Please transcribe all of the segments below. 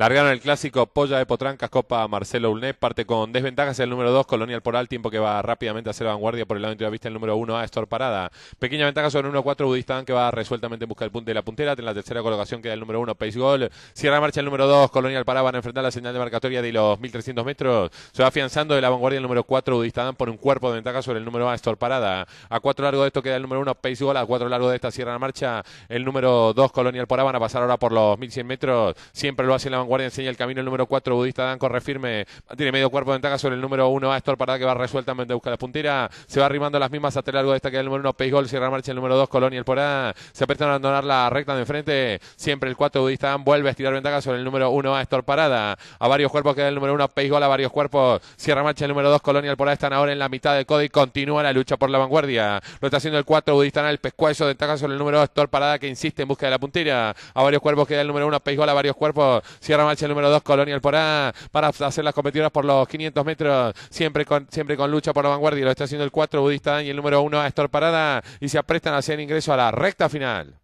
Largaron el clásico Polla de Potrancas, Copa Marcelo Ulné, parte con desventajas el número 2, Colonial Poral, tiempo que va rápidamente a hacer vanguardia por el lado de la vista el número 1, Astor Parada. Pequeña ventaja sobre el número 4 Budistán, que va resueltamente en busca del punto de la puntera. En la tercera colocación queda el número 1, Pace Gol. Cierra marcha el número 2, Colonial Pará, van a enfrentar la señal de marcatoria de los 1300 metros. Se va afianzando de la vanguardia el número 4, Budistán, por un cuerpo de ventaja sobre el número Astor Parada. A cuatro largo de esto queda el número 1, Pace Gol. A cuatro largo de esta cierra marcha el número 2, Colonial Poral, van a pasar ahora por los 1100 metros. Siempre lo hace la vanguardia vanguardia enseña el camino el número 4, budista Dan firme, tiene medio cuerpo de ventaja sobre el número 1, Astor Parada que va resueltamente busca la puntera, se va arrimando las mismas a el largo de esta que el número 1, gol cierra marcha el número 2, Colonia el Porá, se apretan a abandonar la recta de enfrente, siempre el 4, budista Dan vuelve a estirar ventaja sobre el número 1, Astor Parada, a varios cuerpos queda el número 1, gol a varios cuerpos, cierra marcha el número 2, Colonia el Porá, están ahora en la mitad del código y continúa la lucha por la vanguardia, lo está haciendo el 4, budista Dan, el pescuezo, ventaja sobre el número 2, Astor Parada que insiste en busca de la puntera, a varios cuerpos queda el número 1, gol a varios cuerpos, marcha el número 2, Colonial por A, para hacer las competidoras por los 500 metros, siempre con, siempre con lucha por la vanguardia, lo está haciendo el 4, Budista y el número 1, Astor Parada, y se aprestan hacia el ingreso a la recta final.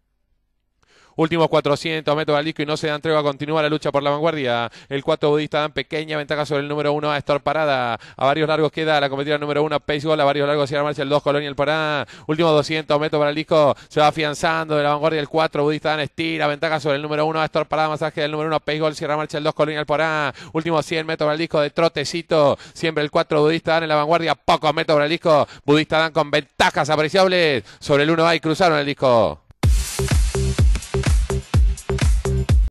Últimos 400 metros al disco y no se dan tregua. Continúa la lucha por la vanguardia. El 4 budista dan pequeña ventaja sobre el número 1 a parada. A varios largos queda la competidora número 1 Pace gol A varios largos cierra marcha el 2 Colonial Pará. Último 200 metros para el disco. Se va afianzando de la vanguardia el 4 budista dan estira. Ventaja sobre el número 1 a parada. Masaje del número 1 Pace gol Cierra marcha el 2 Colonial Pará. Último 100 metros para el disco de trotecito. Siempre el 4 budista dan en la vanguardia. Pocos metros para el disco. Budista dan con ventajas apreciables sobre el 1 A y cruzaron el disco.